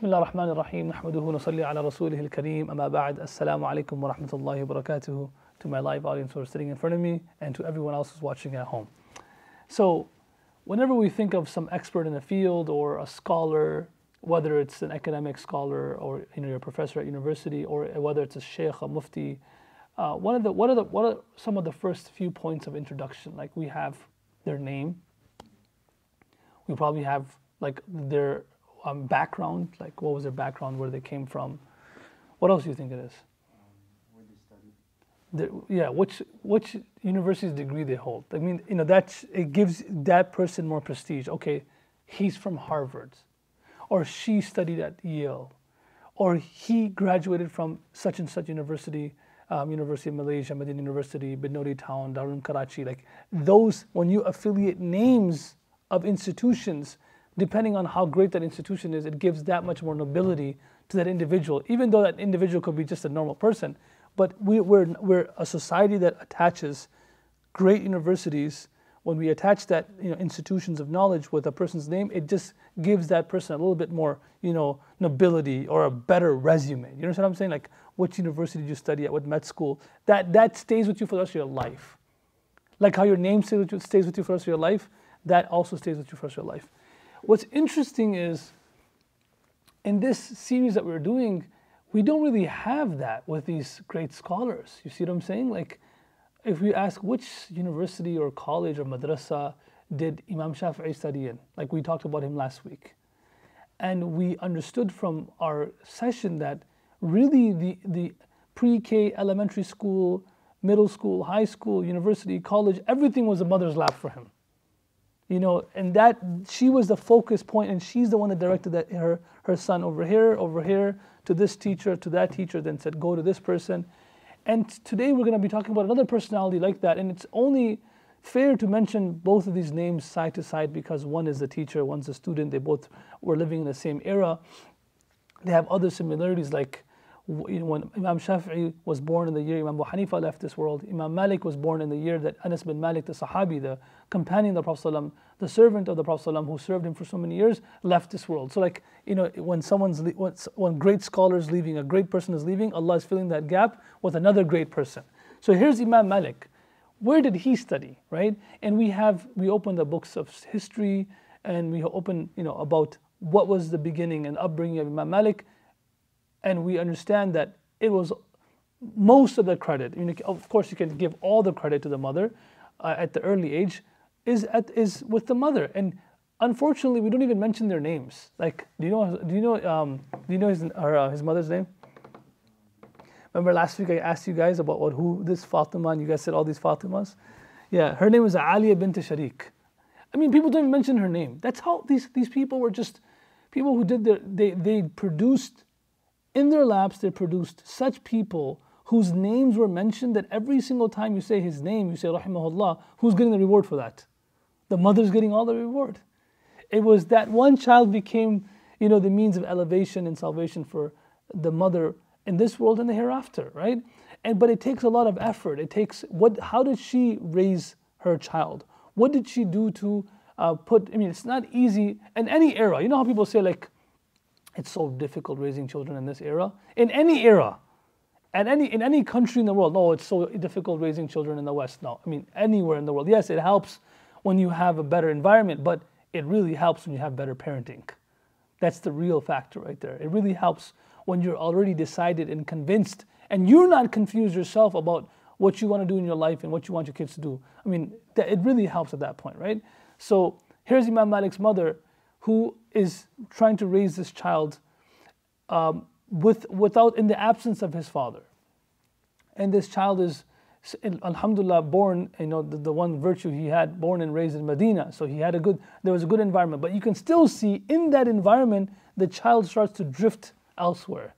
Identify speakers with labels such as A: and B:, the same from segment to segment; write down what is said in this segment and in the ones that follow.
A: بسم الله الرحمن الرحيم نحمده ونصلي على رسوله الكريم أما بعد السلام عليكم ورحمة الله وبركاته to my live audience who are sitting in front of me and to everyone else who's watching at home. So whenever we think of some expert in a field or a scholar, whether it's an academic scholar or you know, your professor at university or whether it's a sheikh, a mufti, uh, one of the, what, are the, what are some of the first few points of introduction? Like we have their name, we probably have like their um, background? Like, what was their background, where they came from? What else do you think it is? The, yeah, which which university's degree they hold. I mean, you know, that's it gives that person more prestige. Okay, he's from Harvard, or she studied at Yale, or he graduated from such and such university, um, University of Malaysia, Medina University, Benodi Town, Darun Karachi. Like those, when you affiliate names of institutions, depending on how great that institution is, it gives that much more nobility to that individual, even though that individual could be just a normal person. But we, are we're, we're a society that attaches great universities. When we attach that you know, institutions of knowledge with a person's name, it just gives that person a little bit more you know nobility or a better resume. You understand what I'm saying? Like, what university did you study at? What med school? That that stays with you for the rest of your life. Like how your name stays with you for the rest of your life, that also stays with you for the rest of your life. What's interesting is in this series that we're doing, we don't really have that with these great scholars. You see what I'm saying? Like, if we ask which university or college or madrasa did Imam Shafi'i study in, like we talked about him last week, and we understood from our session that really the, the pre K, elementary school, middle school, high school, university, college, everything was a mother's lap for him you know, and that she was the focus point, and she's the one that directed that her her son over here, over here, to this teacher, to that teacher, then said go to this person. And today we're going to be talking about another personality like that, and it's only fair to mention both of these names side to side because one is the teacher, one's a student. They both were living in the same era. They have other similarities like. You know, when Imam Shafi'i was born in the year Imam Abu Hanifa left this world, Imam Malik was born in the year that Anas bin Malik, the Sahabi, the companion of the Prophet ﷺ, the servant of the Prophet ﷺ, who served him for so many years, left this world. So, like, you know, when someone's, when great scholars leaving, a great person is leaving, Allah is filling that gap with another great person. So here's Imam Malik. Where did he study, right? And we have, we open the books of history and we open, you know, about what was the beginning and upbringing of Imam Malik. And we understand that it was most of the credit. of course, you can give all the credit to the mother uh, at the early age, is at is with the mother, and unfortunately, we don't even mention their names. Like, do you know? Do you know? Um, do you know his her, uh, his mother's name? Remember last week I asked you guys about what who this Fatima, and you guys said all these Fatimas. Yeah, her name was Aliya bint Sharik. I mean, people don't even mention her name. That's how these these people were just people who did their they they produced in their laps. They produced such people whose names were mentioned that every single time you say his name, you say Rahimahullah. Who's getting the reward for that? The mother's getting all the reward. It was that one child became, you know, the means of elevation and salvation for the mother in this world and the hereafter, right? And but it takes a lot of effort. It takes what? How did she raise her child? What did she do to uh, put? I mean, it's not easy in any era. You know how people say like, it's so difficult raising children in this era. In any era, at any in any country in the world, no, it's so difficult raising children in the West. No, I mean anywhere in the world. Yes, it helps when you have a better environment, but it really helps when you have better parenting. That's the real factor right there. It really helps when you're already decided and convinced and you're not confused yourself about what you want to do in your life and what you want your kids to do. I mean, it really helps at that point, right? So here's Imam Malik's mother who is trying to raise this child um, with, without, in the absence of his father. And this child is alhamdulillah born you know the, the, one virtue he had born and raised in medina so he had a good there was a good environment but you can still see in that environment the child starts to drift elsewhere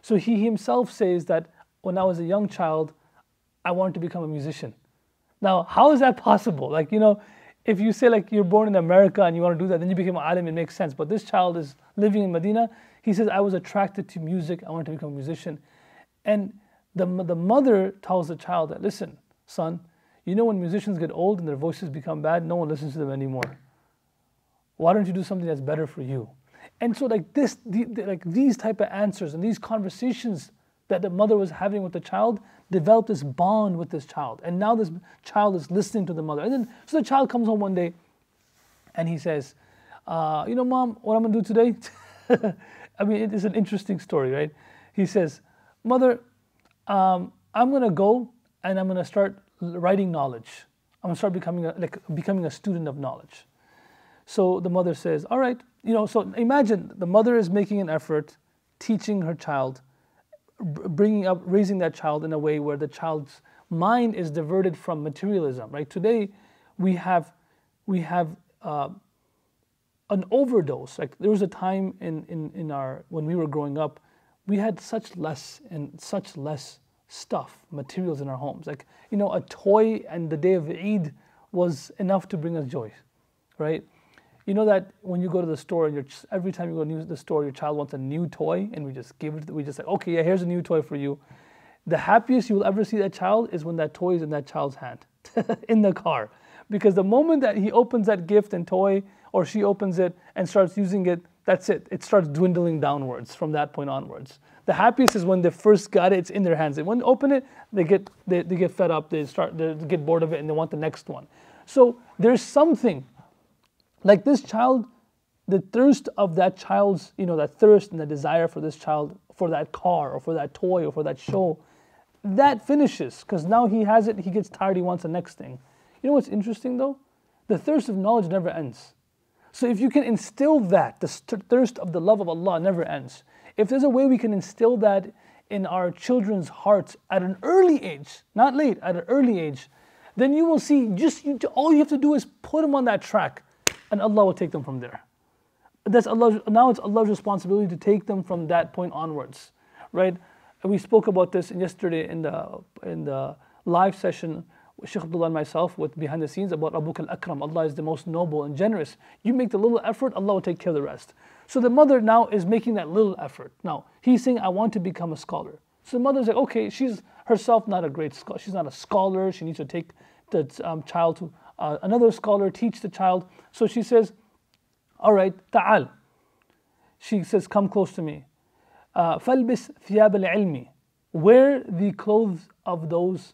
A: so he himself says that when i was a young child i wanted to become a musician now how is that possible like you know if you say like you're born in america and you want to do that then you become an alim it makes sense but this child is living in medina he says i was attracted to music i wanted to become a musician and the, the mother tells the child that, listen, son, you know when musicians get old and their voices become bad, no one listens to them anymore. Why don't you do something that's better for you? And so like this, the, the, like these type of answers and these conversations that the mother was having with the child developed this bond with this child. And now this child is listening to the mother. And then so the child comes home one day and he says, uh, you know, mom, what I'm gonna do today? I mean, it is an interesting story, right? He says, mother, um, I'm going to go and I'm going to start writing knowledge. I'm going to start becoming a, like becoming a student of knowledge. So the mother says, all right, you know, so imagine the mother is making an effort, teaching her child, bringing up, raising that child in a way where the child's mind is diverted from materialism, right? Today, we have, we have uh, an overdose. Like there was a time in, in, in our, when we were growing up, we had such less and such less stuff, materials in our homes. Like, you know, a toy and the day of Eid was enough to bring us joy, right? You know that when you go to the store and every time you go to the store, your child wants a new toy and we just give it, we just say, okay, yeah, here's a new toy for you. The happiest you will ever see that child is when that toy is in that child's hand, in the car. Because the moment that he opens that gift and toy or she opens it and starts using it, that's it. It starts dwindling downwards from that point onwards. The happiest is when they first got it, it's in their hands. And when they open it, they get, they, they get fed up, they start they get bored of it, and they want the next one. So there's something like this child, the thirst of that child's, you know, that thirst and the desire for this child, for that car or for that toy or for that show, that finishes because now he has it, he gets tired, he wants the next thing. You know what's interesting though? The thirst of knowledge never ends. So if you can instill that, the thirst of the love of Allah never ends. If there's a way we can instill that in our children's hearts at an early age, not late, at an early age, then you will see just you, all you have to do is put them on that track and Allah will take them from there. That's Allah. now it's Allah's responsibility to take them from that point onwards, right? And we spoke about this yesterday in the in the live session Sheikh Abdullah and myself with behind the scenes about Abu al Akram. Allah is the most noble and generous. You make the little effort, Allah will take care of the rest. So the mother now is making that little effort. Now, he's saying, I want to become a scholar. So the mother's like, okay, she's herself not a great scholar. She's not a scholar. She needs to take the um, child to uh, another scholar, teach the child. So she says, all right, ta'al. She says, come close to me. فَالْبِسْ ثِيَابَ الْعِلْمِ Wear the clothes of those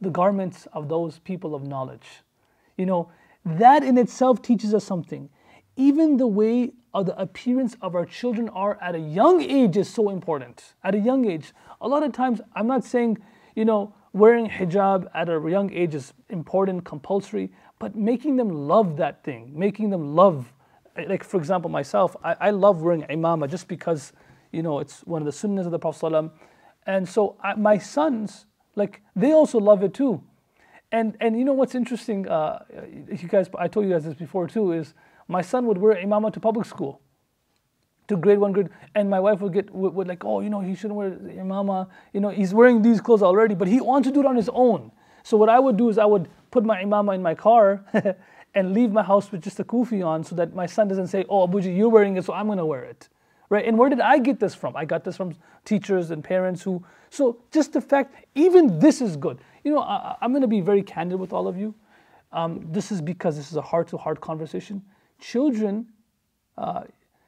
A: the garments of those people of knowledge. You know, that in itself teaches us something. Even the way of the appearance of our children are at a young age is so important. At a young age, a lot of times, I'm not saying, you know, wearing hijab at a young age is important, compulsory, but making them love that thing, making them love, like for example, myself, I, I love wearing imama just because, you know, it's one of the sunnahs of the Prophet. And so I, my sons, like they also love it too. And and you know what's interesting? Uh, you guys, I told you guys this before too. Is my son would wear imama to public school, to grade one grade, and my wife would get would, would like, oh, you know, he shouldn't wear imama. You know, he's wearing these clothes already, but he wants to do it on his own. So what I would do is I would put my imama in my car. and leave my house with just a kufi on so that my son doesn't say, Oh, Abuji, you're wearing it, so I'm going to wear it. Right? And where did I get this from? I got this from teachers and parents who so just the fact, even this is good. You know, I, am going to be very candid with all of you. Um, this is because this is a heart-to-heart conversation. Children, uh,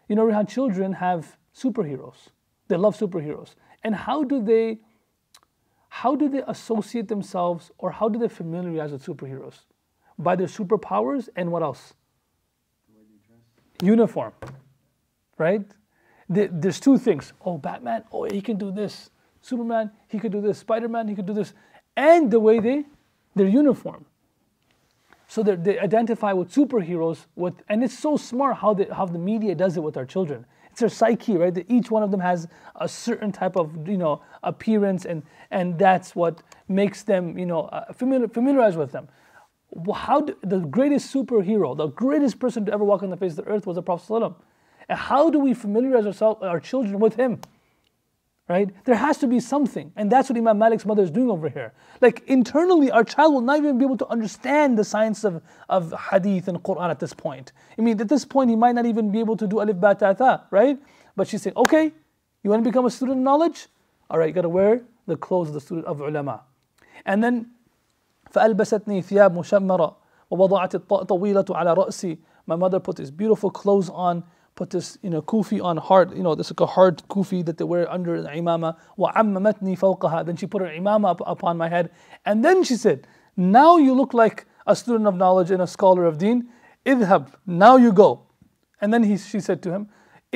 A: you know, Rehan, children have superheroes. They love superheroes. And how do they, how do they associate themselves, or how do they familiarize with superheroes? By their superpowers and what else? Uniform, right? There's two things. Oh, Batman. Oh, he can do this. Superman, he could do this. Spider Man, he could do this. And the way they, their uniform. So they identify with superheroes, with, and it's so smart how, they, how the media does it with our children. It's their psyche, right? That each one of them has a certain type of, you know, appearance, and, and that's what makes them, you know, uh, familiar, familiarized with them. How do, the greatest superhero, the greatest person to ever walk on the face of the earth was the Prophet. And how do we familiarize ourselves, our children with him? right? There has to be something. And that's what Imam Malik's mother is doing over here. Like internally, our child will not even be able to understand the science of, of hadith and Quran at this point. I mean, at this point, he might not even be able to do alif ba ta ta, right? But she's saying, okay, you want to become a student of knowledge? All right, you got to wear the clothes of the student of ulama. And then, فألبستني ثياب مشمرة ووضعت الطويلة على رأسي. My mother put these beautiful clothes on put this you know kufi on hard you know this like a hard kufi that they wear under an imama wa ammamatni then she put her imama up upon my head and then she said now you look like a student of knowledge and a scholar of deen idhab now you go and then he, she said to him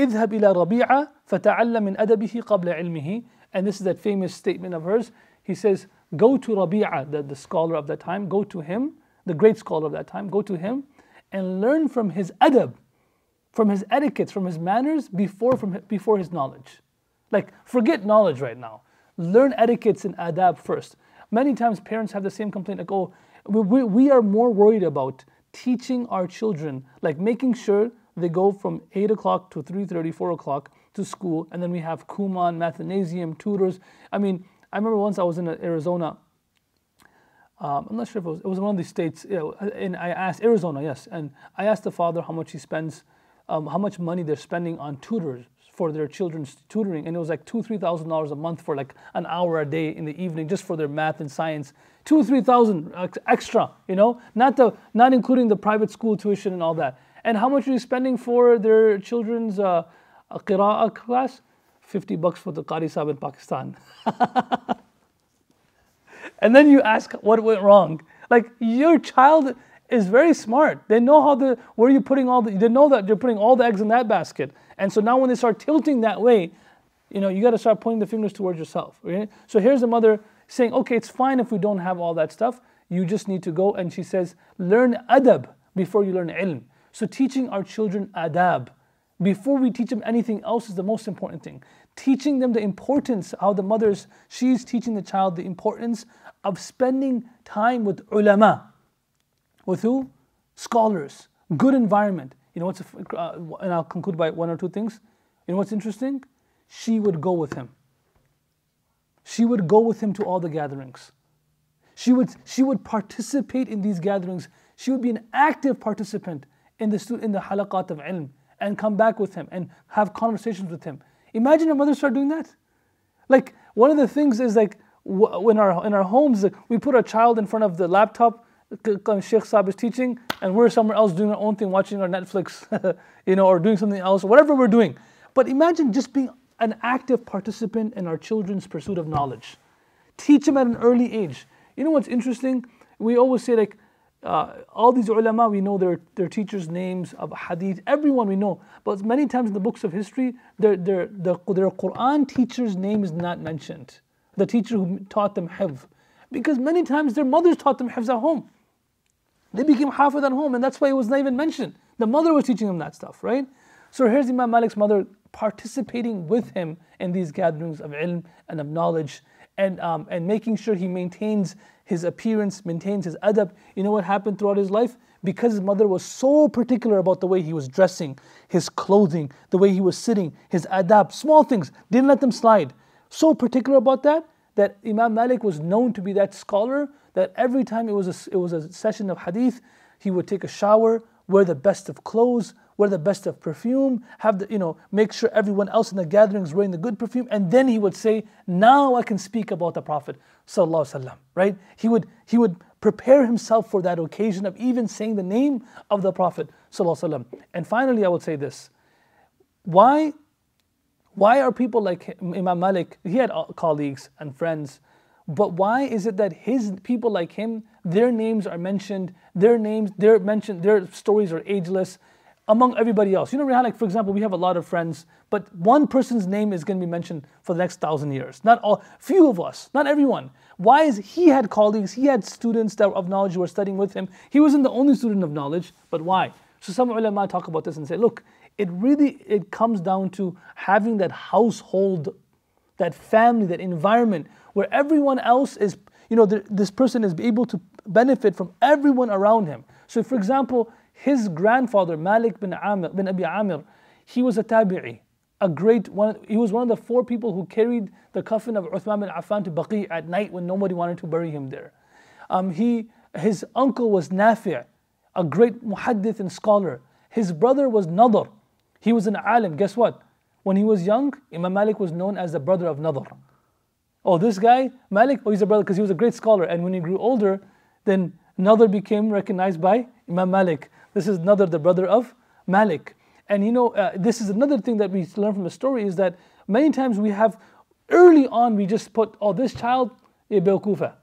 A: idhab ila rabi'a fata'allam min adabihi qabla ilmihi and this is that famous statement of hers he says go to rabi'a the, the scholar of that time go to him the great scholar of that time go to him and learn from his adab from his etiquettes, from his manners, before, from, before his knowledge. Like, forget knowledge right now. Learn etiquettes and adab first. Many times parents have the same complaint like, oh, we, we are more worried about teaching our children, like making sure they go from 8 o'clock to 3.30, 4 o'clock to school, and then we have Kumon, Mathanasium, tutors. I mean, I remember once I was in Arizona. Um, I'm not sure if it was, it was one of these states, you know, and I asked, Arizona, yes, and I asked the father how much he spends um, how much money they're spending on tutors for their children's tutoring, and it was like two, three thousand dollars a month for like an hour a day in the evening just for their math and science. Two, three thousand extra, you know, not the not including the private school tuition and all that. And how much are you spending for their children's uh, class? Fifty bucks for the qari sahib in Pakistan. and then you ask what went wrong. Like your child is very smart. They know how the where you're putting all the they know that you're putting all the eggs in that basket. And so now when they start tilting that way, you know, you got to start pointing the fingers towards yourself. So here's the mother saying, okay, it's fine if we don't have all that stuff. You just need to go. And she says, learn adab before you learn ilm. So teaching our children adab before we teach them anything else is the most important thing. Teaching them the importance, how the mothers, she's teaching the child the importance of spending time with ulama, with who? Scholars. Good environment. You know what's, uh, and I'll conclude by one or two things. You know what's interesting? She would go with him. She would go with him to all the gatherings. She would, she would participate in these gatherings. She would be an active participant in the, in the halaqat of ilm and come back with him and have conversations with him. Imagine a mother start doing that. Like, one of the things is like, when our, in our homes, we put our child in front of the laptop on Sheikh is teaching, and we're somewhere else doing our own thing, watching our Netflix, you know, or doing something else, whatever we're doing. But imagine just being an active participant in our children's pursuit of knowledge. Teach them at an early age. You know what's interesting? We always say like, uh, all these ulama, we know their, their teachers' names of hadith, everyone we know. But many times in the books of history, their, their, their, their Quran teacher's name is not mentioned. The teacher who taught them hifz. Because many times their mothers taught them hifz at home. They became of at home, and that's why it was not even mentioned. The mother was teaching them that stuff, right? So here's Imam Malik's mother participating with him in these gatherings of ilm and of knowledge and, um, and making sure he maintains his appearance, maintains his adab. You know what happened throughout his life? Because his mother was so particular about the way he was dressing, his clothing, the way he was sitting, his adab, small things, didn't let them slide. So particular about that, that Imam Malik was known to be that scholar that every time it was a, it was a session of hadith, he would take a shower, wear the best of clothes, wear the best of perfume, have the, you know, make sure everyone else in the gatherings wearing the good perfume, and then he would say, "Now I can speak about the Prophet sallallahu alaihi Right? He would he would prepare himself for that occasion of even saying the name of the Prophet sallallahu alaihi And finally, I would say this: Why why are people like Imam Malik, he had uh, colleagues and friends, but why is it that his people like him, their names are mentioned, their names, their mentioned, their stories are ageless among everybody else? You know, like for example, we have a lot of friends, but one person's name is going to be mentioned for the next thousand years. Not all, few of us, not everyone. Why is he had colleagues, he had students that of knowledge who were studying with him. He wasn't the only student of knowledge, but why? So some ulama talk about this and say, look, it really it comes down to having that household, that family, that environment where everyone else is, you know, this person is able to benefit from everyone around him. So, for example, his grandfather Malik bin Amir bin Abi Amir, he was a tabi'i, a great one. He was one of the four people who carried the coffin of Uthman bin Affan to Baqi at night when nobody wanted to bury him there. Um, he, his uncle was Nafi', a great muhaddith and scholar. His brother was Nadr, he was an alim. Guess what? When he was young, Imam Malik was known as the brother of Nadr. Oh, this guy, Malik, oh, he's a brother because he was a great scholar. And when he grew older, then Nadr became recognized by Imam Malik. This is Nadr, the brother of Malik. And you know, uh, this is another thing that we learn from the story is that many times we have, early on, we just put, oh, this child, is eh, Kufa.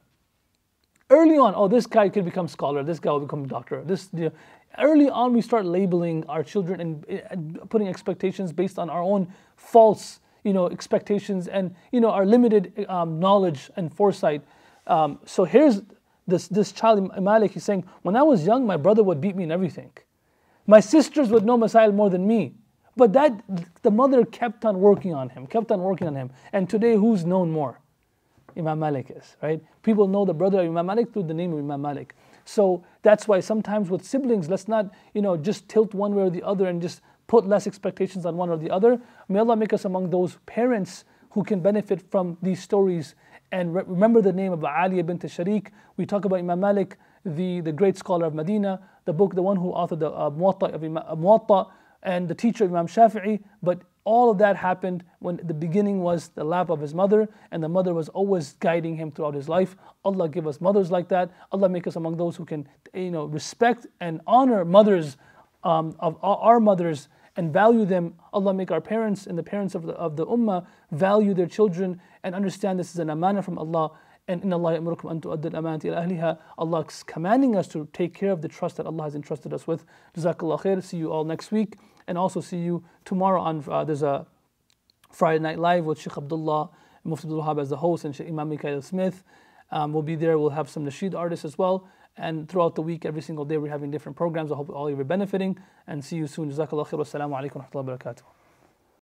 A: Early on, oh, this guy could become scholar, this guy will become doctor, this, you know, early on we start labeling our children and putting expectations based on our own false you know expectations and you know our limited um, knowledge and foresight um, so here's this this child malik he's saying when i was young my brother would beat me in everything my sisters would know masail more than me but that the mother kept on working on him kept on working on him and today who's known more imam malik is right people know the brother of imam malik through the name of imam malik so that's why sometimes with siblings, let's not, you know, just tilt one way or the other and just put less expectations on one or the other. May Allah make us among those parents who can benefit from these stories. And re- remember the name of Ali ibn Tasharik. We talk about Imam Malik, the, the great scholar of Medina, the book, the one who authored the uh, Muwatta, of Imam, uh, Muwatta and the teacher of Imam Shafi'i. But all of that happened when the beginning was the lap of his mother, and the mother was always guiding him throughout his life. Allah give us mothers like that. Allah make us among those who can, you know, respect and honor mothers um, of our mothers and value them. Allah make our parents and the parents of the, of the ummah value their children and understand this is an amana from Allah. And in Allah ya'murukum an tu'addu al ahliha. Allah is commanding us to take care of the trust that Allah has entrusted us with. Jazakallah khair. See you all next week and also see you tomorrow on uh, there's a Friday Night Live with Sheikh Abdullah Mufti Abdul Wahab as the host and Sheikh Imam Michael Smith um, will be there. We'll have some nasheed artists as well. And throughout the week, every single day, we're having different programs. I hope all of you are benefiting. And see you soon. Jazakallah khair. Wassalamu alaikum wa rahmatullahi wa barakatuh.